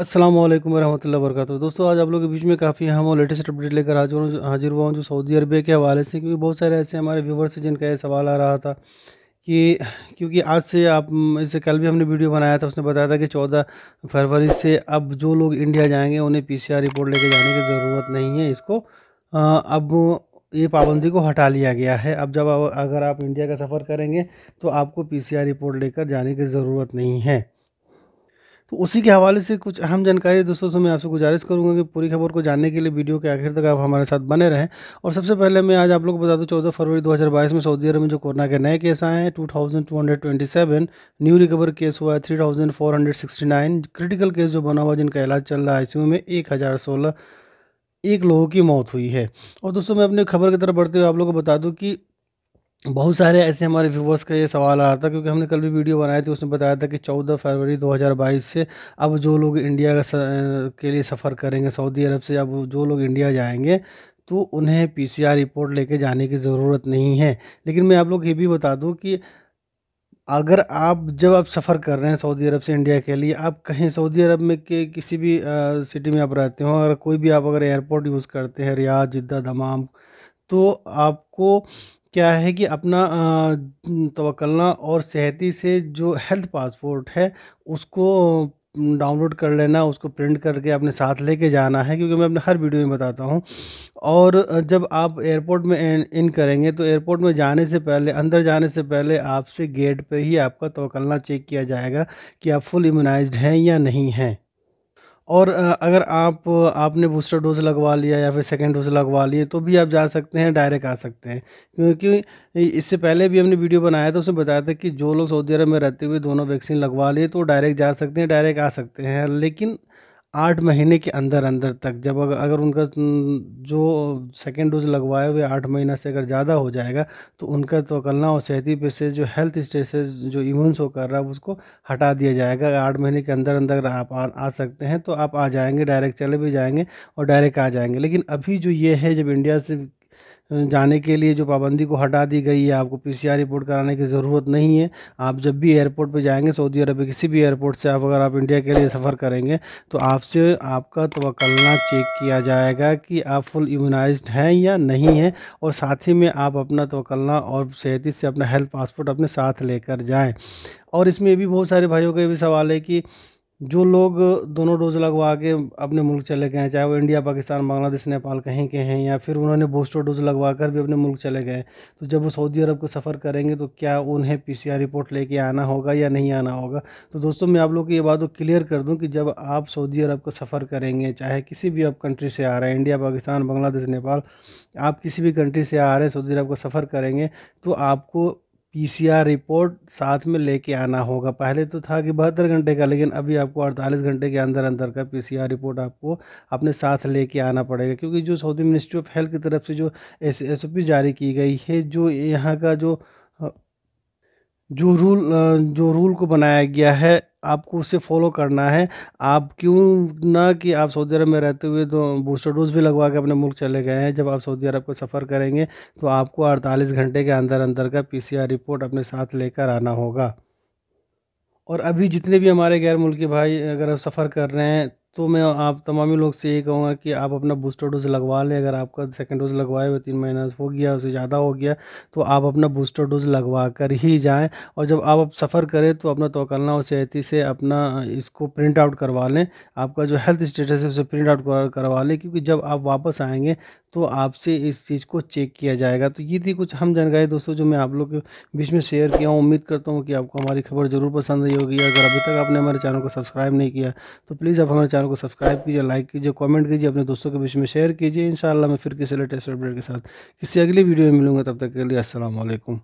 असलम वरहमल वर्क दोस्तों आज आप लोगों के बीच में काफ़ी हम और लेटेस्ट अपडेट लेकर हाजिर हाजिर हुआ हूँ जो सऊदी अरबिया के हवाले से क्योंकि बहुत सारे ऐसे हमारे व्यूवर्स हैं जिनका ये सवाल आ रहा था कि क्योंकि आज से आप इससे कल भी हमने वीडियो बनाया था उसने बताया था कि चौदह फरवरी से अब जो लोग इंडिया जाएंगे उन्हें पी रिपोर्ट लेके जाने की ज़रूरत नहीं है इसको अब ये पाबंदी को हटा लिया गया है अब जब अगर आप इंडिया का सफ़र करेंगे तो आपको पी रिपोर्ट लेकर जाने की ज़रूरत नहीं है तो उसी के हवाले से कुछ अहम जानकारी दोस्तों से मैं आपसे गुजारिश करूंगा कि पूरी खबर को जानने के लिए वीडियो के आखिर तक आप हमारे साथ बने रहें और सबसे पहले मैं आज आप लोग को बता दूं चौदह फरवरी 2022 में सऊदी अरब में जो कोरोना के नए केस आए हैं टू न्यू रिकवर केस हुआ है थ्री क्रिटिकल केस जो बना हुआ जिनका इलाज चल रहा है आई में एक एक लोगों की मौत हुई है और दोस्तों मैं अपनी खबर की तरफ बढ़ते हुए आप लोगों को बता दूं कि बहुत सारे ऐसे हमारे व्यूवर्स का ये सवाल आ रहा था क्योंकि हमने कल भी वीडियो बनाई थी उसने बताया था कि 14 फरवरी 2022 से अब जो लोग इंडिया का के लिए सफ़र करेंगे सऊदी अरब से अब जो लोग इंडिया जाएंगे तो उन्हें पीसीआर रिपोर्ट लेके जाने की ज़रूरत नहीं है लेकिन मैं आप लोग ये भी बता दूँ कि अगर आप जब आप सफ़र कर रहे हैं सऊदी अरब से इंडिया के लिए आप कहीं सऊदी अरब में के किसी भी सिटी में आप रहते हो अगर कोई भी आप अगर एयरपोर्ट यूज़ करते हैं रियाज जिद्दा दमाम तो आपको क्या है कि अपना तवक्लना और सेहती से जो हेल्थ पासपोर्ट है उसको डाउनलोड कर लेना उसको प्रिंट करके अपने साथ लेके जाना है क्योंकि मैं अपने हर वीडियो में बताता हूँ और जब आप एयरपोर्ट में इन, करेंगे तो एयरपोर्ट में जाने से पहले अंदर जाने से पहले आपसे गेट पे ही आपका तोकलना चेक किया जाएगा कि आप फुल इम्यूनाइज्ड हैं या नहीं हैं और अगर आप आपने बूस्टर डोज लगवा लिया या फिर सेकेंड डोज लगवा लिए तो भी आप जा सकते हैं डायरेक्ट आ सकते हैं क्योंकि इससे पहले भी हमने वीडियो बनाया था उसमें बताया था कि जो लोग सऊदी अरब में रहते हुए दोनों वैक्सीन लगवा लिए तो डायरेक्ट जा सकते हैं डायरेक्ट आ सकते हैं लेकिन आठ महीने के अंदर अंदर तक जब अगर अगर उनका जो सेकेंड डोज लगवाए हुए आठ महीना से अगर ज़्यादा हो जाएगा तो उनका तोकलना और सेहती पे से जो हेल्थ स्टेसेस जो इम्यून शो कर रहा है उसको हटा दिया जाएगा आठ महीने के अंदर अंदर आप आ, आ सकते हैं तो आप आ जाएंगे डायरेक्ट चले भी जाएंगे और डायरेक्ट आ जाएंगे लेकिन अभी जो ये है जब इंडिया से जाने के लिए जो पाबंदी को हटा दी गई है आपको पीसीआर रिपोर्ट कराने की ज़रूरत नहीं है आप जब भी एयरपोर्ट पर जाएंगे सऊदी अरब के किसी भी एयरपोर्ट से आप अगर आप इंडिया के लिए सफ़र करेंगे तो आपसे आपका तवक्लना चेक किया जाएगा कि आप फुल इम्यूनाइज हैं या नहीं हैं और साथ ही में आप अपना तवक्लना और सेहती से अपना हेल्थ पासपोर्ट अपने साथ लेकर जाएँ और इसमें भी बहुत सारे भाइयों का भी सवाल है कि जो लोग दोनों डोज लगवा के अपने मुल्क चले गए हैं चाहे वो इंडिया पाकिस्तान बांग्लादेश नेपाल कहीं के हैं या फिर उन्होंने बूस्टर डोज लगवा कर भी अपने मुल्क चले गए तो जब वो सऊदी अरब को सफ़र करेंगे तो क्या उन्हें पीसीआर रिपोर्ट लेके आना होगा या नहीं आना होगा तो दोस्तों मैं आप लोग को ये बात तो क्लियर कर दूँ कि जब आप सऊदी अरब को सफ़र करेंगे चाहे किसी भी आप कंट्री से आ रहे हैं इंडिया पाकिस्तान बांग्लादेश नेपाल आप किसी भी कंट्री से आ रहे हैं सऊदी अरब को सफ़र करेंगे तो आपको पीसीआर रिपोर्ट साथ में लेके आना होगा पहले तो था कि बहत्तर घंटे का लेकिन अभी आपको अड़तालीस घंटे के अंदर अंदर का पीसीआर रिपोर्ट आपको अपने साथ लेके आना पड़ेगा क्योंकि जो सऊदी मिनिस्ट्री ऑफ हेल्थ की तरफ से जो एस एस जारी की गई है जो यहाँ का जो जो रूल जो रूल को बनाया गया है आपको उसे फॉलो करना है आप क्यों ना कि आप सऊदी अरब में रहते हुए तो बूस्टर डोज भी लगवा के अपने मुल्क चले गए हैं जब आप सऊदी अरब को सफ़र करेंगे तो आपको अड़तालीस घंटे के अंदर अंदर का पी रिपोर्ट अपने साथ लेकर आना होगा और अभी जितने भी हमारे गैर मुल्की भाई अगर सफ़र कर रहे हैं तो मैं आप तमाम लोग से ये कहूँगा कि आप अपना बूस्टर डोज लगवा लें अगर आपका सेकेंड डोज लगवाए हुए तीन महीना हो गया उससे ज़्यादा हो गया तो आप अपना बूस्टर डोज लगवा कर ही जाएँ और जब आप सफ़र करें तो अपना तोकलना और सहती से अपना इसको प्रिंट आउट करवा लें आपका जो हेल्थ स्टेटस है उसे प्रिंट आउट करवा लें क्योंकि जब आप वापस आएँगे तो आपसे इस चीज़ को चेक किया जाएगा तो ये थी कुछ हम जानकारी दोस्तों जो मैं आप लोग के बीच में शेयर किया हूँ उम्मीद करता हूँ कि आपको हमारी खबर ज़रूर पसंद आई होगी अगर अभी तक आपने हमारे चैनल को सब्सक्राइब नहीं किया तो प्लीज़ आप हमारे चैनल चैनल को सब्सक्राइब कीजिए लाइक कीजिए कमेंट कीजिए अपने दोस्तों के बीच में शेयर कीजिए इंशाल्लाह मैं फिर किसी लेटेस्ट अपडेट के साथ किसी अगली वीडियो में मिलूंगा तब तक के लिए असलम